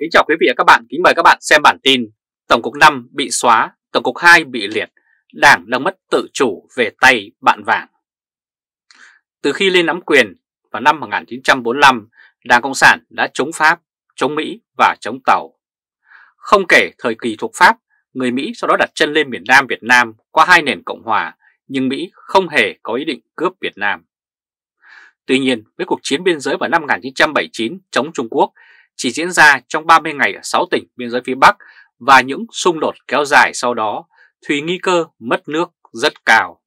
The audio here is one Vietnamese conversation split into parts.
Kính chào quý vị và các bạn, kính mời các bạn xem bản tin Tổng cục 5 bị xóa, Tổng cục 2 bị liệt, Đảng đang mất tự chủ về tay bạn vàng Từ khi lên nắm quyền vào năm 1945, Đảng Cộng sản đã chống Pháp, chống Mỹ và chống Tàu Không kể thời kỳ thuộc Pháp, người Mỹ sau đó đặt chân lên miền Nam Việt Nam qua hai nền Cộng Hòa nhưng Mỹ không hề có ý định cướp Việt Nam Tuy nhiên, với cuộc chiến biên giới vào năm 1979 chống Trung Quốc chỉ diễn ra trong 30 ngày ở 6 tỉnh biên giới phía Bắc và những xung đột kéo dài sau đó thì nguy cơ mất nước rất cao.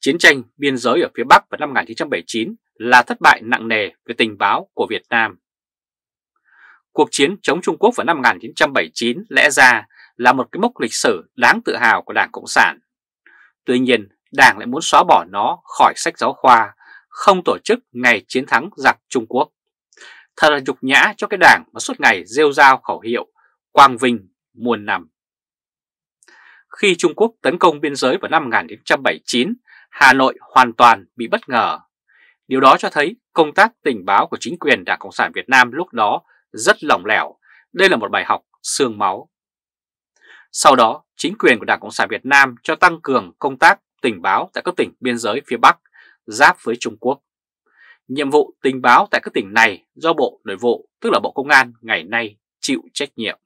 Chiến tranh biên giới ở phía Bắc vào năm 1979 là thất bại nặng nề về tình báo của Việt Nam. Cuộc chiến chống Trung Quốc vào năm 1979 lẽ ra là một cái mốc lịch sử đáng tự hào của Đảng Cộng sản. Tuy nhiên, Đảng lại muốn xóa bỏ nó khỏi sách giáo khoa, không tổ chức ngày chiến thắng giặc Trung Quốc thật là nhục nhã cho cái đảng mà suốt ngày rêu rao khẩu hiệu Quang Vinh muôn năm. Khi Trung Quốc tấn công biên giới vào năm 1979, Hà Nội hoàn toàn bị bất ngờ. Điều đó cho thấy công tác tình báo của chính quyền Đảng Cộng sản Việt Nam lúc đó rất lỏng lẻo. Đây là một bài học xương máu. Sau đó, chính quyền của Đảng Cộng sản Việt Nam cho tăng cường công tác tình báo tại các tỉnh biên giới phía Bắc giáp với Trung Quốc. Nhiệm vụ tình báo tại các tỉnh này do Bộ Nội vụ, tức là Bộ Công an ngày nay chịu trách nhiệm.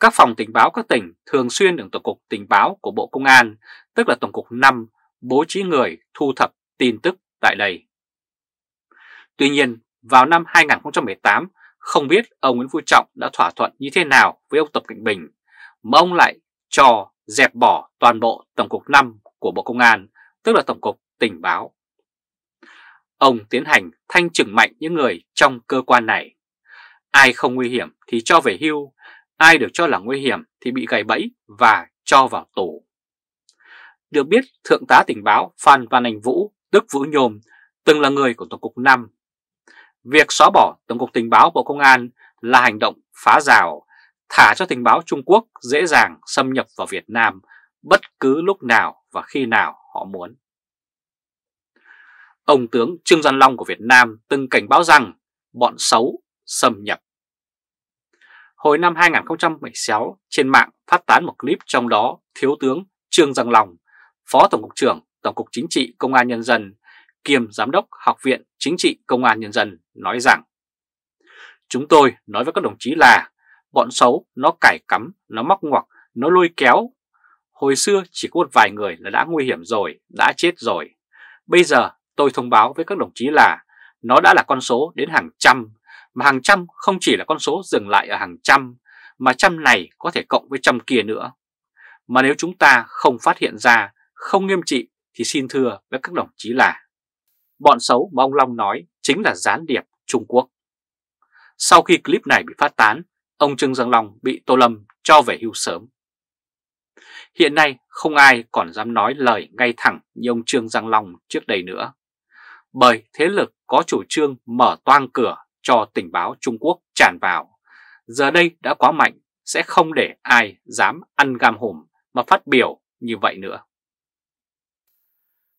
Các phòng tình báo các tỉnh thường xuyên được Tổng cục Tình báo của Bộ Công an, tức là Tổng cục 5, bố trí người thu thập tin tức tại đây. Tuy nhiên, vào năm 2018, không biết ông Nguyễn Phú Trọng đã thỏa thuận như thế nào với ông Tập Cận Bình, mà ông lại cho dẹp bỏ toàn bộ Tổng cục 5 của Bộ Công an, tức là Tổng cục Tình báo. Ông tiến hành thanh trừng mạnh những người trong cơ quan này. Ai không nguy hiểm thì cho về hưu, ai được cho là nguy hiểm thì bị gầy bẫy và cho vào tù. Được biết, Thượng tá tình báo Phan Văn Anh Vũ, Đức Vũ Nhôm, từng là người của Tổng cục 5. Việc xóa bỏ Tổng cục Tình báo Bộ Công an là hành động phá rào, thả cho tình báo Trung Quốc dễ dàng xâm nhập vào Việt Nam bất cứ lúc nào và khi nào họ muốn. Ông tướng Trương Văn Long của Việt Nam từng cảnh báo rằng bọn xấu xâm nhập. Hồi năm 2016, trên mạng phát tán một clip trong đó Thiếu tướng Trương văn Long, Phó Tổng cục trưởng Tổng cục Chính trị Công an Nhân dân, kiêm Giám đốc Học viện Chính trị Công an Nhân dân nói rằng Chúng tôi nói với các đồng chí là bọn xấu nó cải cắm, nó móc ngoặc, nó lôi kéo. Hồi xưa chỉ có một vài người là đã nguy hiểm rồi, đã chết rồi. Bây giờ Tôi thông báo với các đồng chí là nó đã là con số đến hàng trăm, mà hàng trăm không chỉ là con số dừng lại ở hàng trăm, mà trăm này có thể cộng với trăm kia nữa. Mà nếu chúng ta không phát hiện ra, không nghiêm trị thì xin thưa với các đồng chí là bọn xấu mà ông Long nói chính là gián điệp Trung Quốc. Sau khi clip này bị phát tán, ông Trương Giang Long bị Tô Lâm cho về hưu sớm. Hiện nay không ai còn dám nói lời ngay thẳng như ông Trương Giang Long trước đây nữa bởi thế lực có chủ trương mở toang cửa cho tình báo Trung Quốc tràn vào. Giờ đây đã quá mạnh, sẽ không để ai dám ăn gam hùm mà phát biểu như vậy nữa.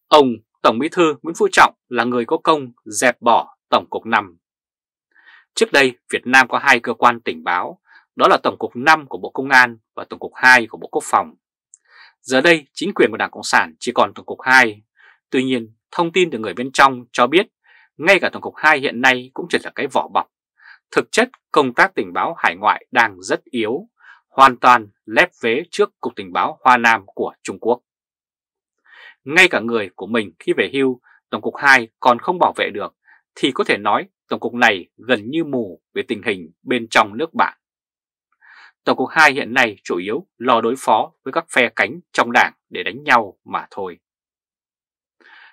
Ông Tổng Bí Thư Nguyễn Phú Trọng là người có công dẹp bỏ Tổng cục 5. Trước đây, Việt Nam có hai cơ quan tình báo, đó là Tổng cục 5 của Bộ Công an và Tổng cục 2 của Bộ Quốc phòng. Giờ đây, chính quyền của Đảng Cộng sản chỉ còn Tổng cục 2. Tuy nhiên, Thông tin từ người bên trong cho biết, ngay cả Tổng cục 2 hiện nay cũng chỉ là cái vỏ bọc. Thực chất, công tác tình báo hải ngoại đang rất yếu, hoàn toàn lép vế trước Cục Tình báo Hoa Nam của Trung Quốc. Ngay cả người của mình khi về hưu, Tổng cục 2 còn không bảo vệ được, thì có thể nói Tổng cục này gần như mù về tình hình bên trong nước bạn. Tổng cục 2 hiện nay chủ yếu lo đối phó với các phe cánh trong đảng để đánh nhau mà thôi.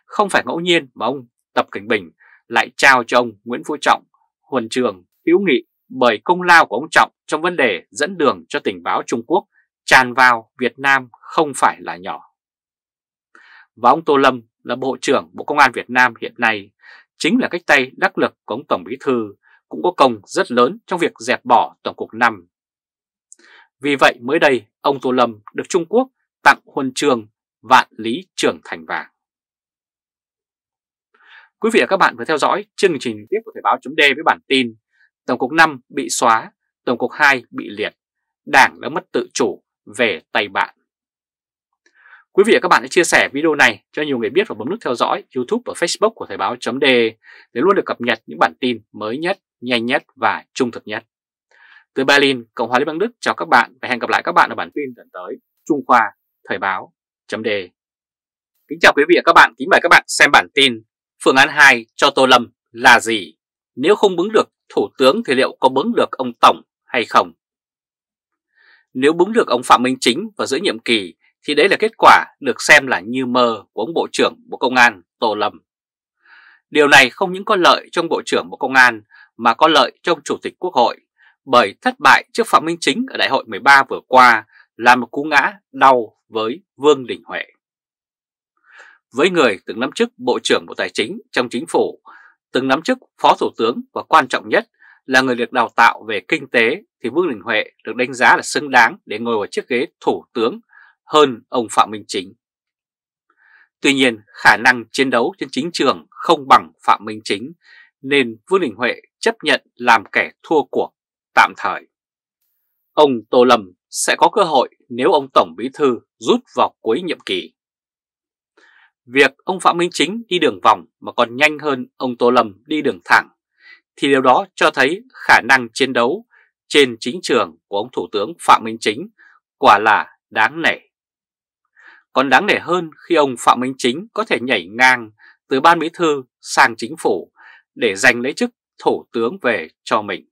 Không phải ngẫu nhiên mà ông Tập Cảnh Bình lại trao cho ông Nguyễn Phú Trọng huân trường hữu nghị bởi công lao của ông Trọng trong vấn đề dẫn đường cho tình báo Trung Quốc tràn vào Việt Nam không phải là nhỏ. Và ông Tô Lâm là Bộ trưởng Bộ Công an Việt Nam hiện nay chính là cách tay đắc lực của ông Tổng Bí Thư cũng có công rất lớn trong việc dẹp bỏ Tổng cục năm Vì vậy mới đây ông Tô Lâm được Trung Quốc tặng huân trường vạn lý trưởng thành vàng. Quý vị và các bạn vừa theo dõi chương trình tiếp của Thời báo chấm với bản tin Tổng cục 5 bị xóa, Tổng cục 2 bị liệt, Đảng đã mất tự chủ về tay bạn. Quý vị và các bạn hãy chia sẻ video này cho nhiều người biết và bấm nút theo dõi YouTube và Facebook của Thời báo chấm để luôn được cập nhật những bản tin mới nhất, nhanh nhất và trung thực nhất. Từ Berlin, Cộng hòa Liên bang Đức chào các bạn và hẹn gặp lại các bạn ở bản tin lần tới. Trung Khoa, Thời báo, chấm đề. Kính chào quý vị và các bạn, kính mời các bạn xem bản tin Phương án 2 cho Tô Lâm là gì? Nếu không bứng được Thủ tướng thì liệu có bứng được ông Tổng hay không? Nếu bứng được ông Phạm Minh Chính vào giữa nhiệm kỳ thì đấy là kết quả được xem là như mơ của ông Bộ trưởng Bộ Công an Tô Lâm. Điều này không những có lợi trong Bộ trưởng Bộ Công an mà có lợi trong Chủ tịch Quốc hội bởi thất bại trước Phạm Minh Chính ở Đại hội 13 vừa qua là một cú ngã đau với Vương Đình Huệ với người từng nắm chức Bộ trưởng Bộ Tài chính trong chính phủ, từng nắm chức Phó Thủ tướng và quan trọng nhất là người được đào tạo về kinh tế thì Vương Đình Huệ được đánh giá là xứng đáng để ngồi vào chiếc ghế Thủ tướng hơn ông Phạm Minh Chính. Tuy nhiên, khả năng chiến đấu trên chính trường không bằng Phạm Minh Chính nên Vương Đình Huệ chấp nhận làm kẻ thua cuộc tạm thời. Ông Tô Lâm sẽ có cơ hội nếu ông Tổng Bí Thư rút vào cuối nhiệm kỳ. Việc ông Phạm Minh Chính đi đường vòng mà còn nhanh hơn ông Tô Lâm đi đường thẳng thì điều đó cho thấy khả năng chiến đấu trên chính trường của ông Thủ tướng Phạm Minh Chính quả là đáng nể. Còn đáng nể hơn khi ông Phạm Minh Chính có thể nhảy ngang từ ban bí thư sang chính phủ để giành lấy chức Thủ tướng về cho mình.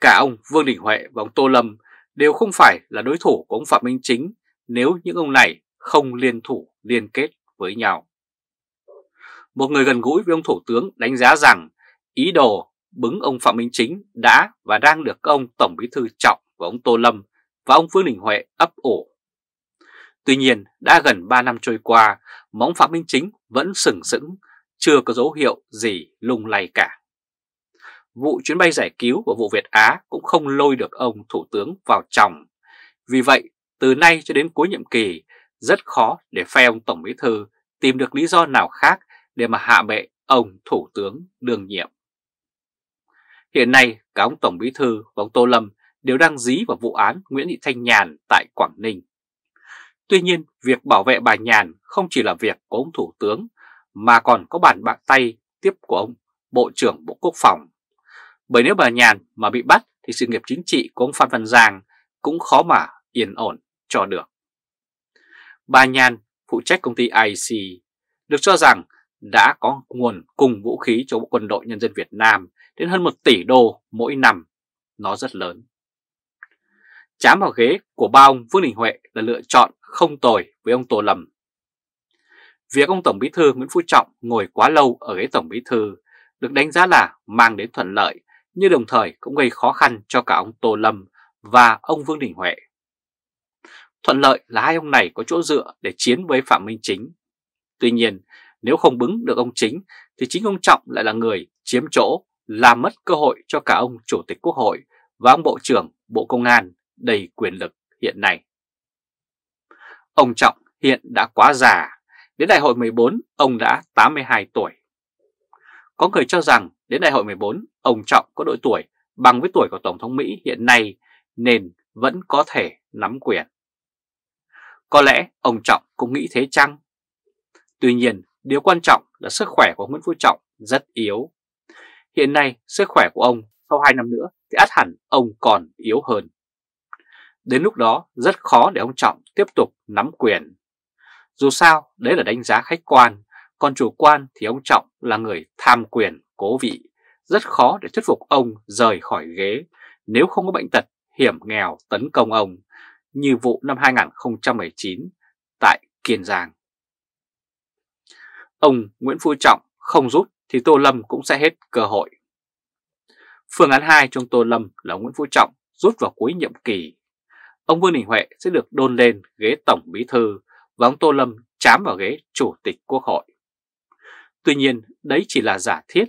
Cả ông Vương Đình Huệ và ông Tô Lâm đều không phải là đối thủ của ông Phạm Minh Chính nếu những ông này không liên thủ liên kết với nhau. Một người gần gũi với ông Thủ tướng đánh giá rằng ý đồ bứng ông Phạm Minh Chính đã và đang được ông Tổng Bí Thư Trọng và ông Tô Lâm và ông Vương Đình Huệ ấp ủ. Tuy nhiên, đã gần 3 năm trôi qua móng Phạm Minh Chính vẫn sừng sững, chưa có dấu hiệu gì lung lay cả. Vụ chuyến bay giải cứu của vụ Việt Á cũng không lôi được ông Thủ tướng vào chồng. Vì vậy, từ nay cho đến cuối nhiệm kỳ, rất khó để phe ông Tổng Bí Thư tìm được lý do nào khác để mà hạ bệ ông Thủ tướng đương nhiệm. Hiện nay, cả ông Tổng Bí Thư và ông Tô Lâm đều đang dí vào vụ án Nguyễn Thị Thanh Nhàn tại Quảng Ninh. Tuy nhiên, việc bảo vệ bà Nhàn không chỉ là việc của ông Thủ tướng, mà còn có bàn bạc tay tiếp của ông Bộ trưởng Bộ Quốc phòng. Bởi nếu bà Nhàn mà bị bắt thì sự nghiệp chính trị của ông Phan Văn Giang cũng khó mà yên ổn cho được. Bà Nhan, phụ trách công ty IC, được cho rằng đã có nguồn cung vũ khí cho quân đội nhân dân Việt Nam đến hơn 1 tỷ đô mỗi năm. Nó rất lớn. Chám vào ghế của ba ông Vương Đình Huệ là lựa chọn không tồi với ông Tô Lâm. Việc ông Tổng Bí Thư Nguyễn Phú Trọng ngồi quá lâu ở ghế Tổng Bí Thư được đánh giá là mang đến thuận lợi nhưng đồng thời cũng gây khó khăn cho cả ông Tô Lâm và ông Vương Đình Huệ. Thuận lợi là hai ông này có chỗ dựa để chiến với Phạm Minh Chính. Tuy nhiên, nếu không bứng được ông Chính thì chính ông Trọng lại là người chiếm chỗ, làm mất cơ hội cho cả ông Chủ tịch Quốc hội và ông Bộ trưởng Bộ Công an đầy quyền lực hiện nay. Ông Trọng hiện đã quá già, đến đại hội 14 ông đã 82 tuổi. Có người cho rằng đến đại hội 14 ông Trọng có độ tuổi bằng với tuổi của Tổng thống Mỹ hiện nay nên vẫn có thể nắm quyền. Có lẽ ông Trọng cũng nghĩ thế chăng? Tuy nhiên, điều quan trọng là sức khỏe của Nguyễn Phú Trọng rất yếu. Hiện nay, sức khỏe của ông sau 2 năm nữa thì át hẳn ông còn yếu hơn. Đến lúc đó, rất khó để ông Trọng tiếp tục nắm quyền. Dù sao, đấy là đánh giá khách quan, còn chủ quan thì ông Trọng là người tham quyền cố vị. Rất khó để thuyết phục ông rời khỏi ghế nếu không có bệnh tật hiểm nghèo tấn công ông như vụ năm 2019 tại Kiên Giang. Ông Nguyễn Phú Trọng không rút thì Tô Lâm cũng sẽ hết cơ hội. Phương án 2 trong Tô Lâm là Nguyễn Phú Trọng rút vào cuối nhiệm kỳ. Ông Vương Đình Huệ sẽ được đôn lên ghế Tổng Bí Thư và ông Tô Lâm chám vào ghế Chủ tịch Quốc hội. Tuy nhiên, đấy chỉ là giả thiết.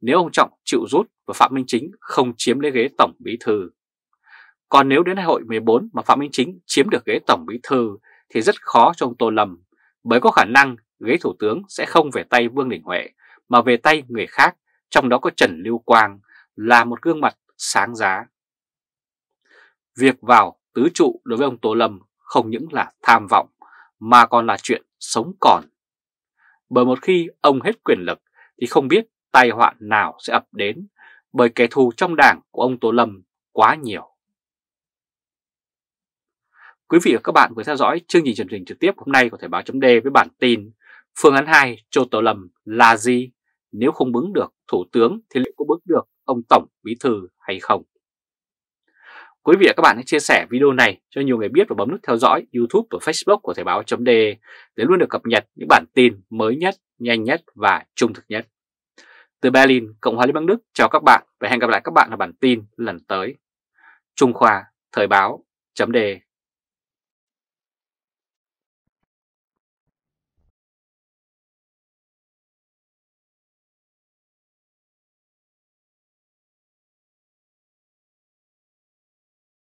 Nếu ông Trọng chịu rút và Phạm Minh Chính không chiếm lấy ghế Tổng Bí Thư, còn nếu đến đại hội 14 mà Phạm Minh Chính chiếm được ghế Tổng Bí Thư thì rất khó cho ông Tô Lâm, bởi có khả năng ghế Thủ tướng sẽ không về tay Vương Đình Huệ mà về tay người khác, trong đó có Trần Lưu Quang là một gương mặt sáng giá. Việc vào tứ trụ đối với ông Tô Lâm không những là tham vọng mà còn là chuyện sống còn. Bởi một khi ông hết quyền lực thì không biết tai họa nào sẽ ập đến bởi kẻ thù trong đảng của ông Tô Lâm quá nhiều. Quý vị và các bạn vừa theo dõi chương trình truyền hình trực tiếp hôm nay của Thời báo chấm với bản tin Phương án 2 Châu Tổ Lâm là gì? Nếu không bứng được Thủ tướng thì liệu có bứng được ông Tổng Bí Thư hay không? Quý vị và các bạn hãy chia sẻ video này cho nhiều người biết và bấm nút theo dõi YouTube và Facebook của Thời báo chấm để luôn được cập nhật những bản tin mới nhất, nhanh nhất và trung thực nhất. Từ Berlin, Cộng hòa Liên bang Đức chào các bạn và hẹn gặp lại các bạn ở bản tin lần tới. Trung Khoa, Thời báo, chấm đề